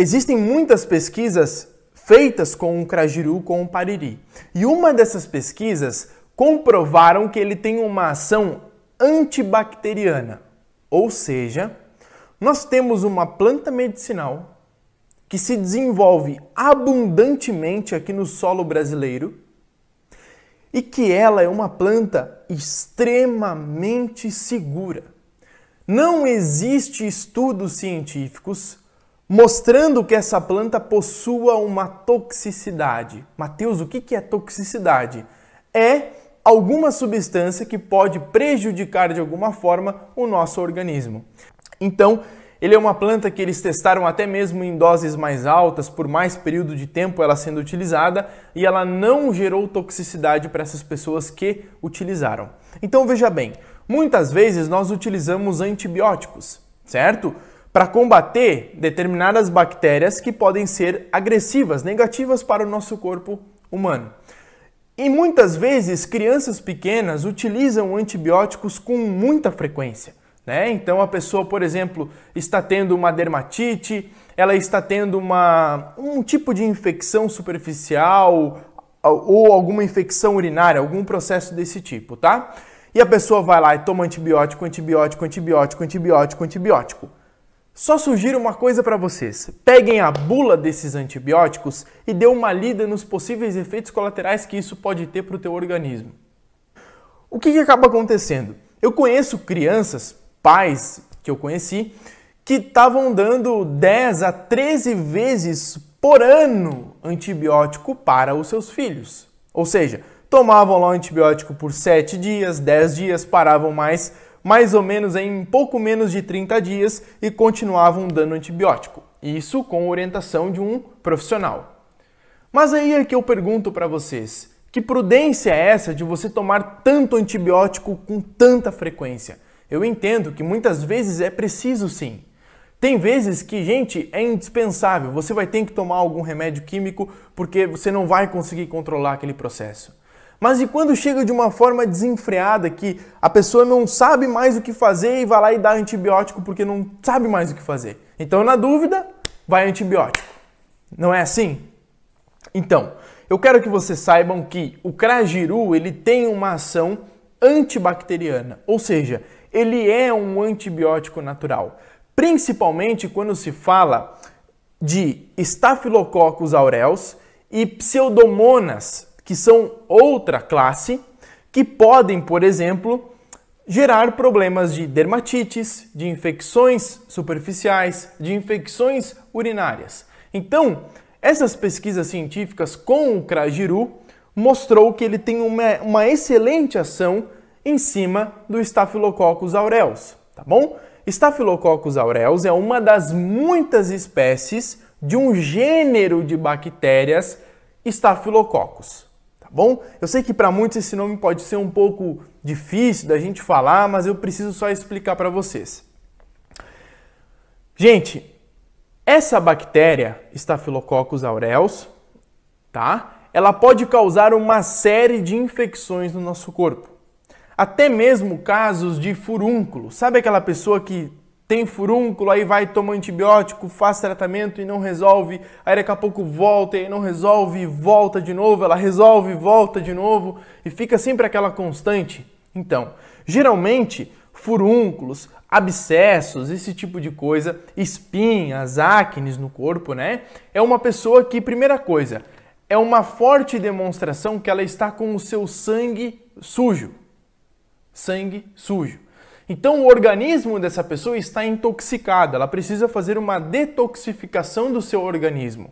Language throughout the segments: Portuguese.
Existem muitas pesquisas feitas com o crajiru com o pariri. E uma dessas pesquisas comprovaram que ele tem uma ação antibacteriana. Ou seja, nós temos uma planta medicinal que se desenvolve abundantemente aqui no solo brasileiro e que ela é uma planta extremamente segura. Não existe estudos científicos mostrando que essa planta possua uma toxicidade. Mateus, o que é toxicidade? É alguma substância que pode prejudicar de alguma forma o nosso organismo. Então, ele é uma planta que eles testaram até mesmo em doses mais altas, por mais período de tempo ela sendo utilizada, e ela não gerou toxicidade para essas pessoas que utilizaram. Então veja bem, muitas vezes nós utilizamos antibióticos, certo? para combater determinadas bactérias que podem ser agressivas, negativas para o nosso corpo humano. E muitas vezes crianças pequenas utilizam antibióticos com muita frequência. Né? Então a pessoa, por exemplo, está tendo uma dermatite, ela está tendo uma, um tipo de infecção superficial ou alguma infecção urinária, algum processo desse tipo, tá? E a pessoa vai lá e toma antibiótico, antibiótico, antibiótico, antibiótico, antibiótico. Só sugiro uma coisa para vocês: peguem a bula desses antibióticos e dê uma lida nos possíveis efeitos colaterais que isso pode ter para o teu organismo. O que, que, acaba acontecendo? Eu conheço crianças, pais que eu conheci, que estavam dando 10 a 13 vezes por ano antibiótico para os seus filhos. Ou seja, tomavam lá o antibiótico por 7 dias, 10 dias, paravam mais mais ou menos em pouco menos de 30 dias e continuavam dando antibiótico. Isso com orientação de um profissional. Mas aí é que eu pergunto para vocês: que prudência é essa de você tomar tanto antibiótico com tanta frequência? Eu entendo que muitas vezes é preciso sim. Tem vezes que, gente, é indispensável. Você vai ter que tomar algum remédio químico porque você não vai conseguir controlar aquele processo. Mas e quando chega de uma forma desenfreada que a pessoa não sabe mais o que fazer e vai lá e dá antibiótico porque não sabe mais o que fazer? Então, na dúvida, vai antibiótico. Não é assim? Então, eu quero que vocês saibam que o Cragiru, ele tem uma ação antibacteriana, ou seja, ele é um antibiótico natural, principalmente quando se fala de Staphylococcus aureus e Pseudomonas que são outra classe, que podem, por exemplo, gerar problemas de dermatites, de infecções superficiais, de infecções urinárias. Então, essas pesquisas científicas com o Crajiru mostrou que ele tem uma, uma excelente ação em cima do Staphylococcus aureus, tá bom? Staphylococcus aureus é uma das muitas espécies de um gênero de bactérias Staphylococcus tá bom? Eu sei que para muitos esse nome pode ser um pouco difícil da gente falar, mas eu preciso só explicar para vocês. Gente, essa bactéria, Staphylococcus aureus, tá? Ela pode causar uma série de infecções no nosso corpo. Até mesmo casos de furúnculo. Sabe aquela pessoa que tem furúnculo, aí vai, toma antibiótico, faz tratamento e não resolve, aí daqui a pouco volta e não resolve, volta de novo, ela resolve, volta de novo e fica sempre aquela constante. Então, geralmente, furúnculos, abscessos, esse tipo de coisa, espinhas, acnes no corpo, né? É uma pessoa que, primeira coisa, é uma forte demonstração que ela está com o seu sangue sujo. Sangue sujo. Então, o organismo dessa pessoa está intoxicado, ela precisa fazer uma detoxificação do seu organismo.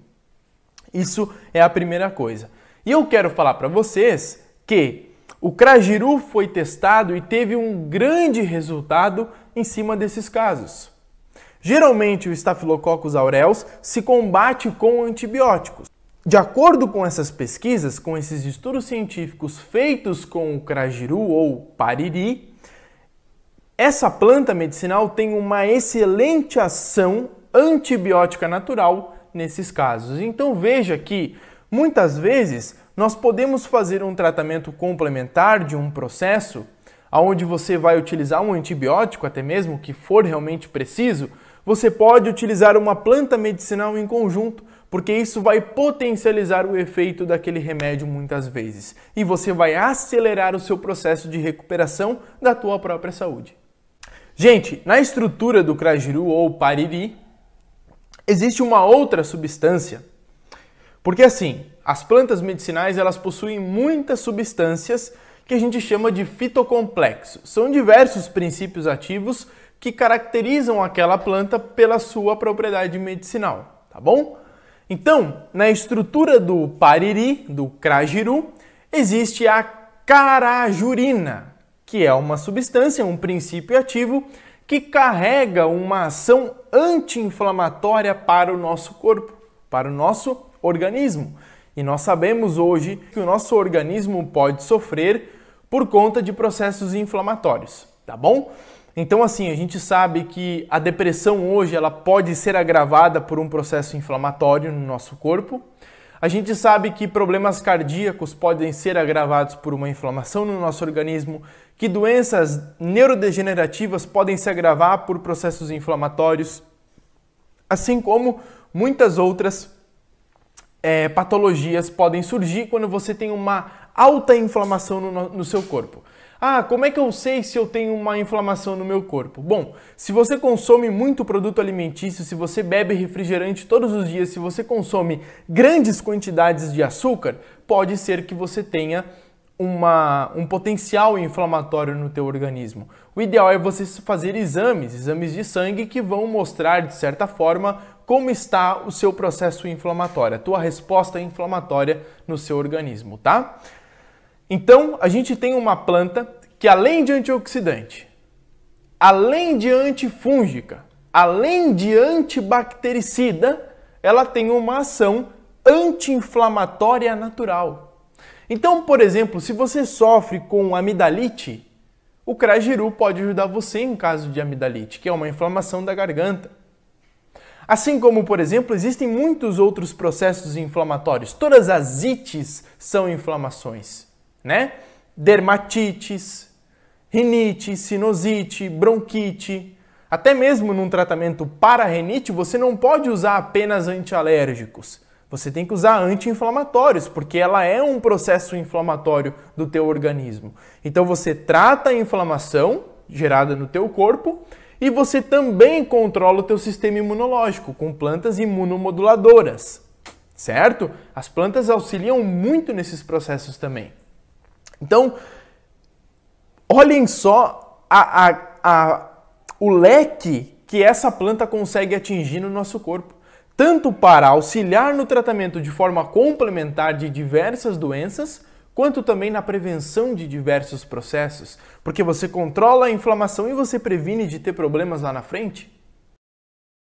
Isso é a primeira coisa. E eu quero falar para vocês que o Crajiru foi testado e teve um grande resultado em cima desses casos. Geralmente, o Staphylococcus aureus se combate com antibióticos. De acordo com essas pesquisas, com esses estudos científicos feitos com o Crajiru ou Pariri, essa planta medicinal tem uma excelente ação antibiótica natural nesses casos. Então veja que muitas vezes nós podemos fazer um tratamento complementar de um processo onde você vai utilizar um antibiótico até mesmo que for realmente preciso, você pode utilizar uma planta medicinal em conjunto, porque isso vai potencializar o efeito daquele remédio muitas vezes e você vai acelerar o seu processo de recuperação da tua própria saúde. Gente, na estrutura do crajiru ou pariri, existe uma outra substância. Porque assim, as plantas medicinais elas possuem muitas substâncias que a gente chama de fitocomplexo. São diversos princípios ativos que caracterizam aquela planta pela sua propriedade medicinal, tá bom? Então, na estrutura do pariri, do crajiru, existe a carajurina que é uma substância, um princípio ativo que carrega uma ação anti-inflamatória para o nosso corpo, para o nosso organismo. E nós sabemos hoje que o nosso organismo pode sofrer por conta de processos inflamatórios, tá bom? Então assim, a gente sabe que a depressão hoje ela pode ser agravada por um processo inflamatório no nosso corpo. A gente sabe que problemas cardíacos podem ser agravados por uma inflamação no nosso organismo, que doenças neurodegenerativas podem se agravar por processos inflamatórios, assim como muitas outras é, patologias podem surgir quando você tem uma alta inflamação no, no seu corpo. Ah, como é que eu sei se eu tenho uma inflamação no meu corpo? Bom, se você consome muito produto alimentício, se você bebe refrigerante todos os dias, se você consome grandes quantidades de açúcar, pode ser que você tenha uma, um potencial inflamatório no teu organismo. O ideal é você fazer exames, exames de sangue que vão mostrar de certa forma como está o seu processo inflamatório, a tua resposta inflamatória no seu organismo, tá? Então, a gente tem uma planta que além de antioxidante, além de antifúngica, além de antibactericida, ela tem uma ação anti-inflamatória natural. Então, por exemplo, se você sofre com amidalite, o Crajiru pode ajudar você em caso de amidalite, que é uma inflamação da garganta. Assim como, por exemplo, existem muitos outros processos inflamatórios. Todas as ites são inflamações né? Dermatites, rinite, sinusite, bronquite. Até mesmo num tratamento para renite, você não pode usar apenas antialérgicos. Você tem que usar anti-inflamatórios, porque ela é um processo inflamatório do teu organismo. Então você trata a inflamação gerada no teu corpo e você também controla o teu sistema imunológico com plantas imunomoduladoras, certo? As plantas auxiliam muito nesses processos também. Então, olhem só a, a, a, o leque que essa planta consegue atingir no nosso corpo, tanto para auxiliar no tratamento de forma complementar de diversas doenças, quanto também na prevenção de diversos processos, porque você controla a inflamação e você previne de ter problemas lá na frente.